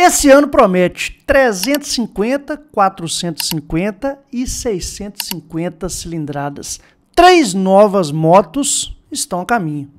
Esse ano promete 350, 450 e 650 cilindradas. Três novas motos estão a caminho.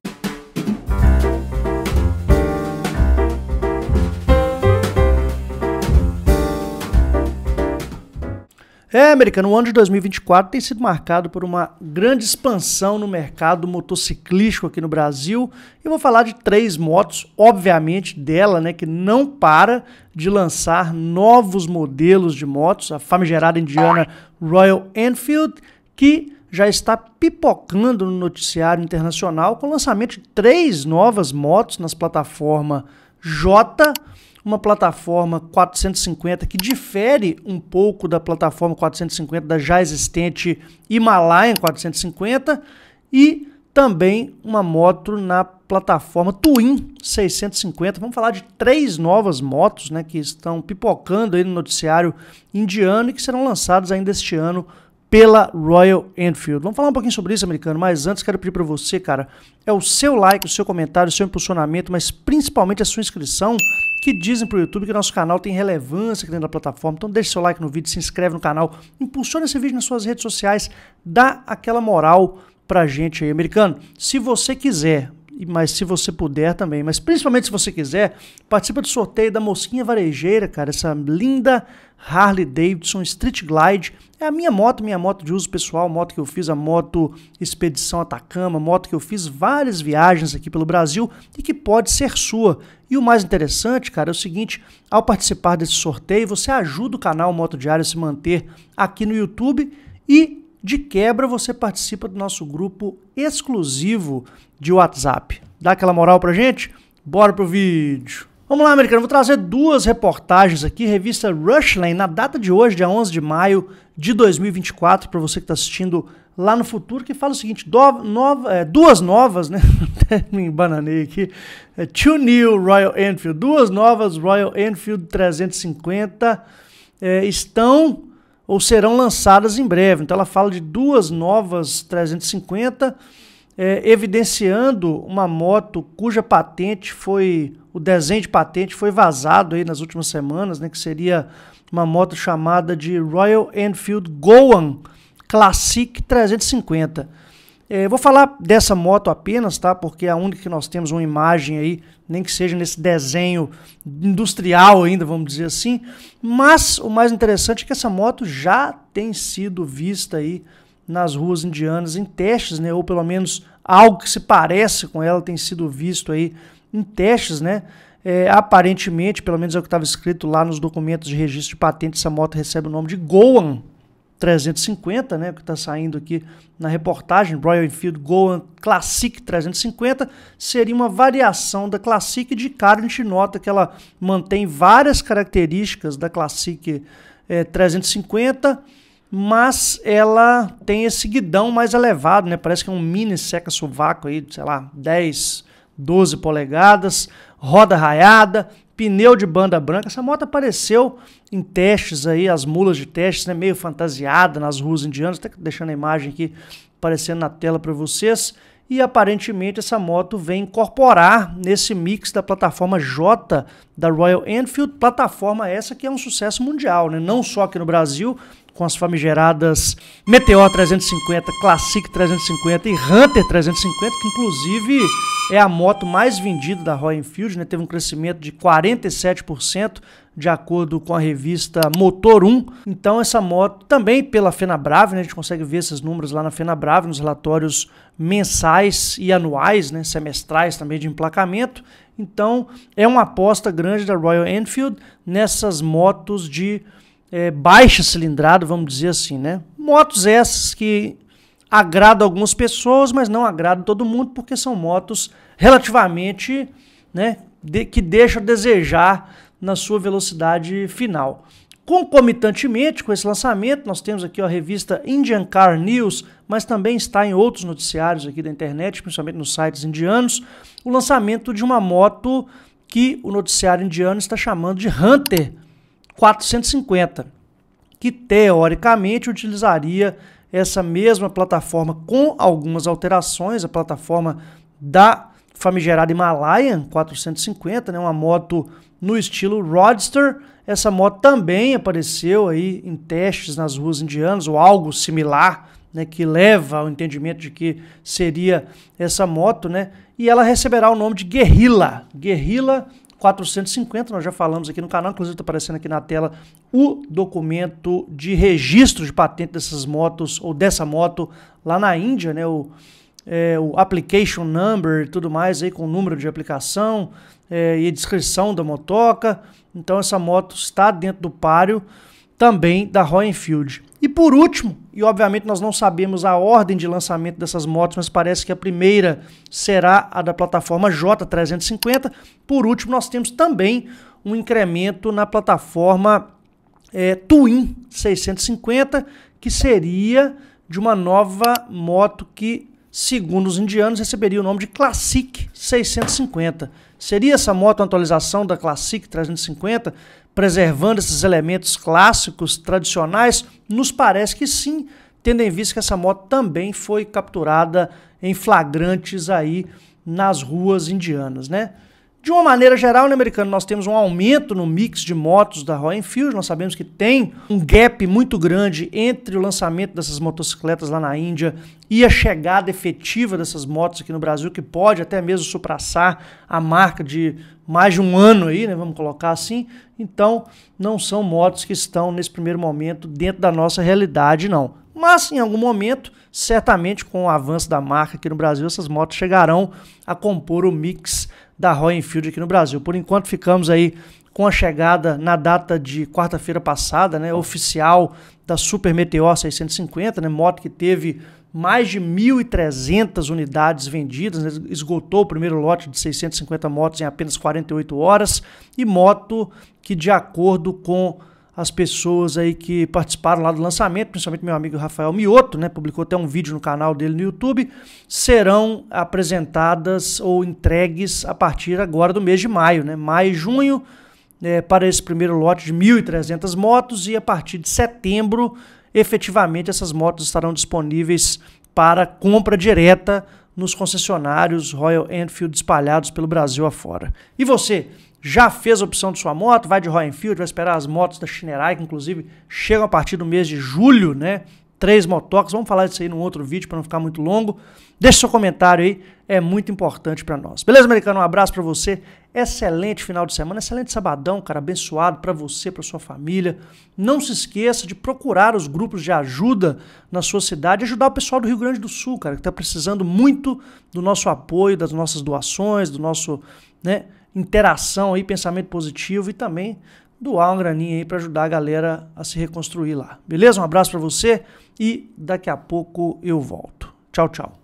É, americano, o ano de 2024 tem sido marcado por uma grande expansão no mercado motociclístico aqui no Brasil. Eu vou falar de três motos, obviamente dela, né, que não para de lançar novos modelos de motos, a famigerada indiana Royal Enfield, que já está pipocando no noticiário internacional com o lançamento de três novas motos nas plataformas J uma plataforma 450 que difere um pouco da plataforma 450 da já existente Himalayan 450 e também uma moto na plataforma Twin 650. Vamos falar de três novas motos, né, que estão pipocando aí no noticiário indiano e que serão lançadas ainda este ano pela Royal Enfield. Vamos falar um pouquinho sobre isso, americano, mas antes quero pedir para você, cara, é o seu like, o seu comentário, o seu impulsionamento, mas principalmente a sua inscrição que dizem para o YouTube que nosso canal tem relevância aqui dentro da plataforma. Então deixe seu like no vídeo, se inscreve no canal, impulsiona esse vídeo nas suas redes sociais, dá aquela moral pra gente aí, americano. Se você quiser mas se você puder também, mas principalmente se você quiser, participa do sorteio da Mosquinha Varejeira, cara, essa linda Harley Davidson Street Glide. É a minha moto, minha moto de uso pessoal, moto que eu fiz, a moto Expedição Atacama, moto que eu fiz várias viagens aqui pelo Brasil e que pode ser sua. E o mais interessante, cara, é o seguinte: ao participar desse sorteio, você ajuda o canal Moto Diário a se manter aqui no YouTube e de quebra, você participa do nosso grupo exclusivo de WhatsApp. Dá aquela moral pra gente? Bora pro vídeo! Vamos lá, americano. Vou trazer duas reportagens aqui. Revista Rushlane, na data de hoje, dia 11 de maio de 2024, para você que está assistindo lá no futuro, que fala o seguinte: do, nova, é, duas novas, né? Até me embananei aqui. É, two new Royal Enfield. Duas novas Royal Enfield 350 é, estão ou serão lançadas em breve. Então ela fala de duas novas 350, é, evidenciando uma moto cuja patente foi, o desenho de patente foi vazado aí nas últimas semanas, né, que seria uma moto chamada de Royal Enfield Gowan Classic 350. É, vou falar dessa moto apenas, tá? Porque é a única que nós temos uma imagem aí, nem que seja nesse desenho industrial ainda, vamos dizer assim. Mas o mais interessante é que essa moto já tem sido vista aí nas ruas indianas em testes, né? Ou pelo menos algo que se parece com ela tem sido visto aí em testes, né? É, aparentemente, pelo menos é o que estava escrito lá nos documentos de registro de patente, essa moto recebe o nome de Goan, 350, né, que está saindo aqui na reportagem, Royal Enfield Goan Classic 350, seria uma variação da Classic de cara. A gente nota que ela mantém várias características da Classic é, eh, 350, mas ela tem esse guidão mais elevado, né? Parece que é um mini seca-sovaco aí, sei lá, 10, 12 polegadas, roda raiada, pneu de banda branca. Essa moto apareceu em testes aí, as mulas de testes, né, meio fantasiada nas ruas indianas, até deixando a imagem aqui aparecendo na tela para vocês. E aparentemente essa moto vem incorporar nesse mix da plataforma J da Royal Enfield, plataforma essa que é um sucesso mundial, né? não só aqui no Brasil, com as famigeradas Meteor 350, Classic 350 e Hunter 350, que inclusive é a moto mais vendida da Royal Enfield, né? teve um crescimento de 47% de acordo com a revista Motor 1. Então essa moto também pela Fenabrave, né? a gente consegue ver esses números lá na Fenabrave, nos relatórios mensais e anuais, né? semestrais também de emplacamento. Então é uma aposta grande da Royal Enfield nessas motos de é, baixa cilindrada, vamos dizer assim, né? Motos essas que agradam algumas pessoas, mas não agradam todo mundo, porque são motos relativamente, né, de, que deixam a desejar na sua velocidade final. Concomitantemente com esse lançamento, nós temos aqui ó, a revista Indian Car News, mas também está em outros noticiários aqui da internet, principalmente nos sites indianos, o lançamento de uma moto que o noticiário indiano está chamando de Hunter 450, que teoricamente utilizaria essa mesma plataforma com algumas alterações, a plataforma da famigerada Himalayan 450, né, uma moto no estilo Roadster. Essa moto também apareceu aí em testes nas ruas indianas ou algo similar, né, que leva ao entendimento de que seria essa moto, né? E ela receberá o nome de Guerrilla. Guerrilla 450. Nós já falamos aqui no canal, inclusive está aparecendo aqui na tela o documento de registro de patente dessas motos ou dessa moto lá na Índia, né? O, é, o application number e tudo mais aí com o número de aplicação é, e descrição da motoca. Então essa moto está dentro do páreo também da Royal Enfield. E por último, e obviamente nós não sabemos a ordem de lançamento dessas motos, mas parece que a primeira será a da plataforma J350. Por último, nós temos também um incremento na plataforma é, Twin 650, que seria de uma nova moto que, segundo os indianos, receberia o nome de Classic 650. Seria essa moto uma atualização da Classic 350? preservando esses elementos clássicos tradicionais? Nos parece que sim, tendo em vista que essa moto também foi capturada em flagrantes aí nas ruas indianas, né? De uma maneira geral, no né, americano, nós temos um aumento no mix de motos da Royal Enfield. Nós sabemos que tem um gap muito grande entre o lançamento dessas motocicletas lá na Índia e a chegada efetiva dessas motos aqui no Brasil, que pode até mesmo supraçar a marca de mais de um ano aí, né, vamos colocar assim. Então, não são motos que estão nesse primeiro momento dentro da nossa realidade, não. Mas em algum momento, certamente com o avanço da marca aqui no Brasil, essas motos chegarão a compor o mix da Royal Enfield aqui no Brasil. Por enquanto, ficamos aí com a chegada na data de quarta-feira passada, né, oficial da Super Meteor 650, né, moto que teve mais de 1.300 unidades vendidas, né, esgotou o primeiro lote de 650 motos em apenas 48 horas e moto que, de acordo com as pessoas aí que participaram lá do lançamento, principalmente meu amigo Rafael Mioto, né, publicou até um vídeo no canal dele no YouTube, serão apresentadas ou entregues a partir agora do mês de maio, né, maio e junho, é, para esse primeiro lote de 1.300 motos e a partir de setembro, efetivamente, essas motos estarão disponíveis para compra direta nos concessionários Royal Enfield espalhados pelo Brasil afora. E você, já fez a opção de sua moto, vai de Royal Enfield, vai esperar as motos da Shinerai, que inclusive chegam a partir do mês de julho, né? Três motocas, vamos falar disso aí num outro vídeo para não ficar muito longo. Deixe seu comentário aí, é muito importante para nós. Beleza, americano? Um abraço para você. Excelente final de semana, excelente sabadão, cara, abençoado para você, para sua família. Não se esqueça de procurar os grupos de ajuda na sua cidade, ajudar o pessoal do Rio Grande do Sul, cara, que está precisando muito do nosso apoio, das nossas doações, do nosso, né? interação aí, pensamento positivo e também doar uma graninha aí para ajudar a galera a se reconstruir lá. Beleza? Um abraço para você e daqui a pouco eu volto. Tchau, tchau.